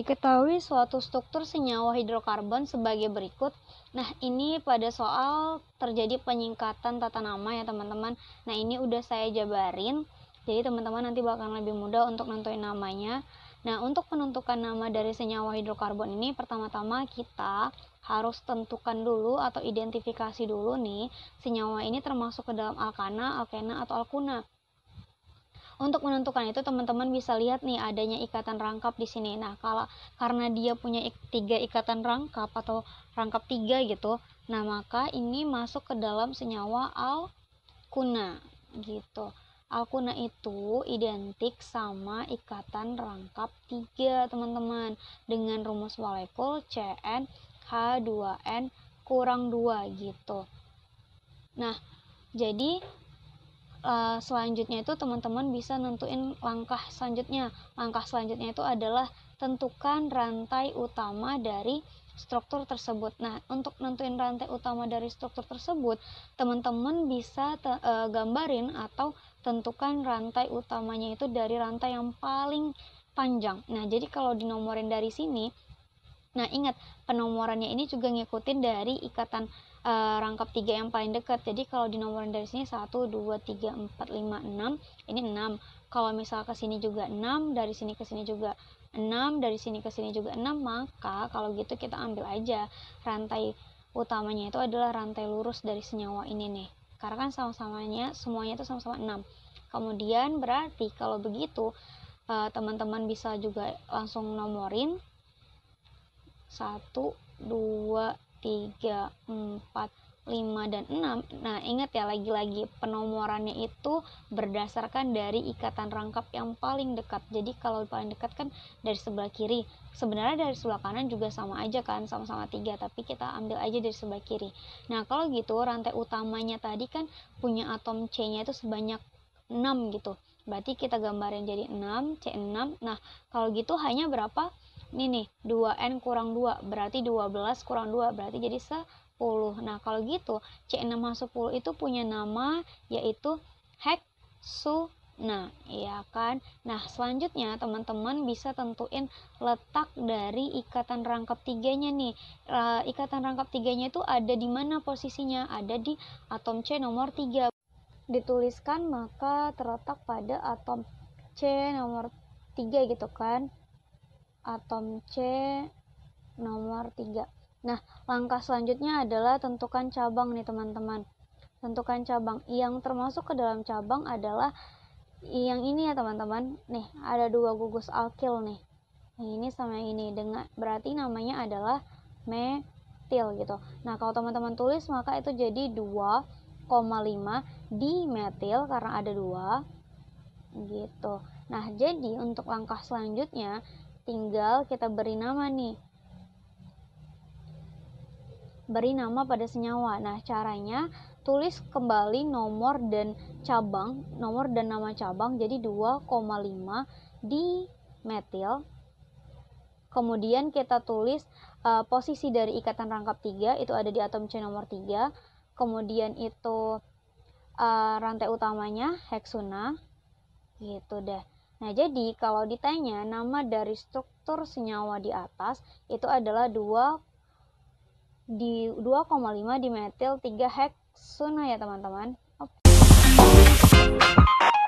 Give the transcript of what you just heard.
Diketahui suatu struktur senyawa hidrokarbon sebagai berikut. Nah, ini pada soal terjadi penyingkatan tata nama ya, teman-teman. Nah, ini udah saya jabarin. Jadi, teman-teman nanti bakal lebih mudah untuk nentuin namanya. Nah, untuk penentukan nama dari senyawa hidrokarbon ini pertama-tama kita harus tentukan dulu atau identifikasi dulu nih senyawa ini termasuk ke dalam alkana, alkena atau alkuna. Untuk menentukan itu teman-teman bisa lihat nih adanya ikatan rangkap di sini. Nah, kalau karena dia punya ik tiga ikatan rangkap atau rangkap tiga gitu, nah maka ini masuk ke dalam senyawa alkuna gitu. Alkuna itu identik sama ikatan rangkap tiga teman-teman, dengan rumus molekul CnH2n kurang dua gitu. Nah, jadi uh, selanjutnya itu teman-teman bisa nentuin langkah selanjutnya. Langkah selanjutnya itu adalah tentukan rantai utama dari struktur tersebut. Nah, untuk nentuin rantai utama dari struktur tersebut, teman-teman bisa te uh, gambarin atau tentukan rantai utamanya itu dari rantai yang paling panjang. Nah, jadi kalau dinomorin dari sini, Nah, ingat penomorannya ini juga ngikutin dari ikatan e, rangkap 3 yang paling dekat. Jadi kalau di nomor dari sini 1 2 3 4 5 6, ini 6. Kalau misal ke sini juga 6, dari sini ke sini juga 6, dari sini ke sini juga 6, maka kalau gitu kita ambil aja rantai utamanya itu adalah rantai lurus dari senyawa ini nih. Karena kan sama-samanya semuanya itu sama-sama 6. Kemudian berarti kalau begitu eh, teman-teman bisa juga langsung nomorin 1, 2, 3, 4, 5, dan 6. Nah, ingat ya lagi-lagi penomorannya itu berdasarkan dari ikatan rangkap yang paling dekat. Jadi kalau paling dekat kan dari sebelah kiri. Sebenarnya dari sebelah kanan juga sama aja kan, sama-sama 3, tapi kita ambil aja dari sebelah kiri. Nah, kalau gitu rantai utamanya tadi kan punya atom C-nya itu sebanyak 6 gitu. Berarti kita gambarin jadi 6, C6. Nah, kalau gitu hanya berapa? ini nih 2N kurang 2 berarti 12 kurang 2 berarti jadi 10 nah kalau gitu C6H10 itu punya nama yaitu heksuna ya kan nah selanjutnya teman-teman bisa tentuin letak dari ikatan rangkap tiganya nih e, ikatan rangkap tiganya itu ada di mana posisinya ada di atom C nomor 3 dituliskan maka terletak pada atom C nomor 3 gitu kan atom C nomor 3. Nah, langkah selanjutnya adalah tentukan cabang nih teman-teman. Tentukan cabang. Yang termasuk ke dalam cabang adalah yang ini ya teman-teman. Nih, ada dua gugus alkil nih. Yang nah, ini sama ini. Dengan berarti namanya adalah metil gitu. Nah, kalau teman-teman tulis maka itu jadi 2,5 di metil karena ada dua gitu. Nah, jadi untuk langkah selanjutnya Tinggal kita beri nama nih. Beri nama pada senyawa. Nah, caranya tulis kembali nomor dan cabang, nomor dan nama cabang jadi 2,5 di metil. Kemudian kita tulis uh, posisi dari ikatan rangkap 3 itu ada di atom C nomor 3. Kemudian itu uh, rantai utamanya heksuna gitu deh. Nah, jadi kalau ditanya nama dari struktur senyawa di atas itu adalah 2 di 2,5 dimetil 3 heksuna ya, teman-teman. Okay.